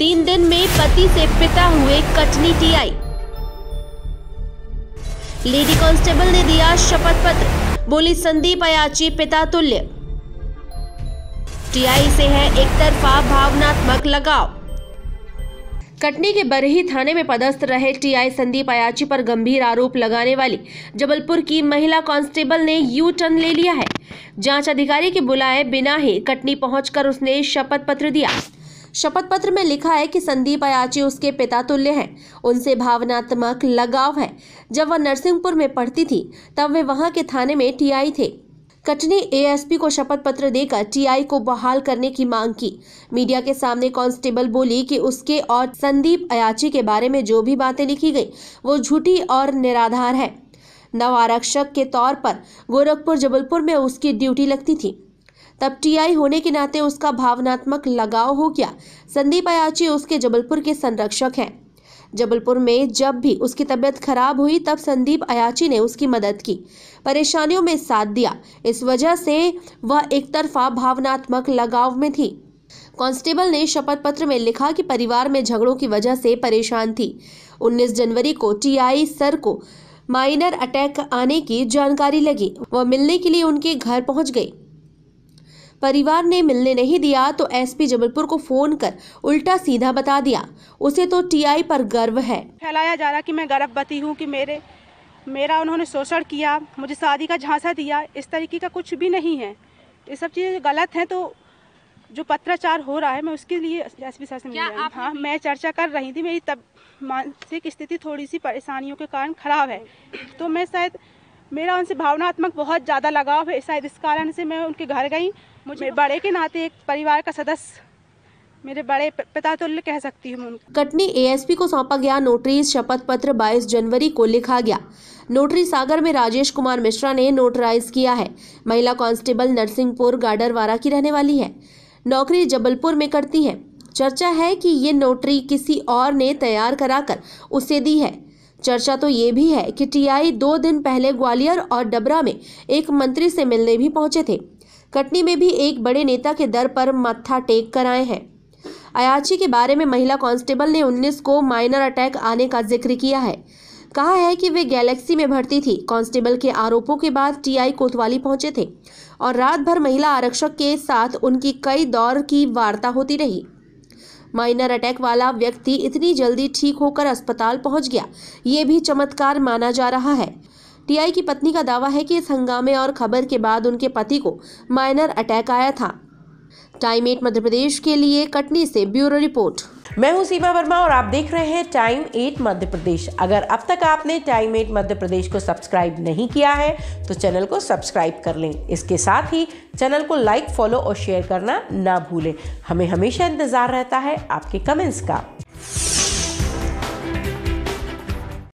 तीन दिन में पति से पिता हुए कटनी टीआई लेडी कांस्टेबल ने दिया शपथ पत्र बोली संदीप अयाची पिता तुल्य टीआई से है एक तरफा भावनात्मक लगाव कटनी के बरही थाने में पदस्थ रहे टीआई संदीप अयाची पर गंभीर आरोप लगाने वाली जबलपुर की महिला कांस्टेबल ने यू टर्न ले लिया है जांच अधिकारी के बुलाए बिना ही कटनी पहुंचकर उसने शपथ पत्र दिया शपथ पत्र में लिखा है कि संदीप अयाची उसके पिता तुल्य हैं उनसे भावनात्मक लगाव है जब वह नरसिंहपुर में पढ़ती थी तब वे वहां के थाने में टीआई थे कटनी एएसपी को शपथ पत्र देकर टीआई को बहाल करने की मांग की मीडिया के सामने कांस्टेबल बोली कि उसके और संदीप अयाची के बारे में जो भी बातें लिखी गई वो झूठी और निराधार है नव आरक्षक के तौर पर गोरखपुर जबलपुर में उसकी ड्यूटी लगती थी तब टीआई होने के नाते उसका भावनात्मक लगाव हो गया संदीप अयाची उसके जबलपुर के संरक्षक हैं जबलपुर में जब भी उसकी तबीयत खराब हुई तब संदीप अयाची ने उसकी मदद की परेशानियों में साथ दिया इस वजह से वह एक तरफा भावनात्मक लगाव में थी कांस्टेबल ने शपथ पत्र में लिखा कि परिवार में झगड़ों की वजह से परेशान थी 19 जनवरी को टीआई सर को माइनर अटैक आने की जानकारी लगी वह मिलने के लिए उनके घर पहुंच गई परिवार ने मिलने नहीं दिया तो एसपी जबलपुर को फोन कर उल्टा सीधा बता दिया उसे तो टीआई पर गर्व है फैलाया जा रहा कि मैं गर्भवती हूँ कि मेरे मेरा उन्होंने शोषण किया मुझे शादी का झांसा दिया इस तरीके का कुछ भी नहीं है ये सब चीज़ें गलत है तो जो पत्राचार हो रहा है मैं उसके लिए एस पी सर से मिल हाँ मैं चर्चा कर रही थी मेरी तब मानसिक स्थिति थोड़ी सी परेशानियों के कारण खराब है तो मैं शायद मेरा उनसे भावनात्मक बहुत ज़्यादा लगाव है शायद इस कारण से मैं उनके घर गई मुझे बड़े के नाते एक परिवार का सदस्य मेरे बड़े पिता तुल्य कह सकती हूँ कटनी एएसपी को सौंपा गया नोटरी शपथ पत्र 22 जनवरी को लिखा गया नोटरी सागर में राजेश कुमार मिश्रा ने नोटराइज किया है महिला कांस्टेबल नरसिंहपुर गाडरवारा की रहने वाली है नौकरी जबलपुर में करती है चर्चा है कि ये नोटरी किसी और ने तैयार कराकर उसे दी है चर्चा तो ये भी है कि टीआई दो दिन पहले ग्वालियर और डबरा में एक मंत्री से मिलने भी पहुंचे थे कटनी में भी एक बड़े नेता के दर पर मत्था टेक कर आए हैं अयाची के बारे में महिला कांस्टेबल ने 19 को माइनर अटैक आने का जिक्र किया है कहा है कि वे गैलेक्सी में भर्ती थी कांस्टेबल के आरोपों के बाद टीआई कोतवाली पहुंचे थे और रात भर महिला आरक्षक के साथ उनकी कई दौर की वार्ता होती रही माइनर अटैक वाला व्यक्ति इतनी जल्दी ठीक होकर अस्पताल पहुंच गया ये भी चमत्कार माना जा रहा है टीआई की पत्नी का दावा है कि इस हंगामे और खबर के बाद उनके पति को माइनर अटैक आया था टाइम एट मध्य प्रदेश के लिए कटनी से ब्यूरो रिपोर्ट मैं हूं सीमा वर्मा और आप देख रहे हैं टाइम एट मध्य प्रदेश अगर अब तक आपने टाइम एट मध्य प्रदेश को सब्सक्राइब नहीं किया है तो चैनल को सब्सक्राइब कर लें इसके साथ ही चैनल को लाइक फॉलो और शेयर करना ना भूलें हमें हमेशा इंतज़ार रहता है आपके कमेंट्स का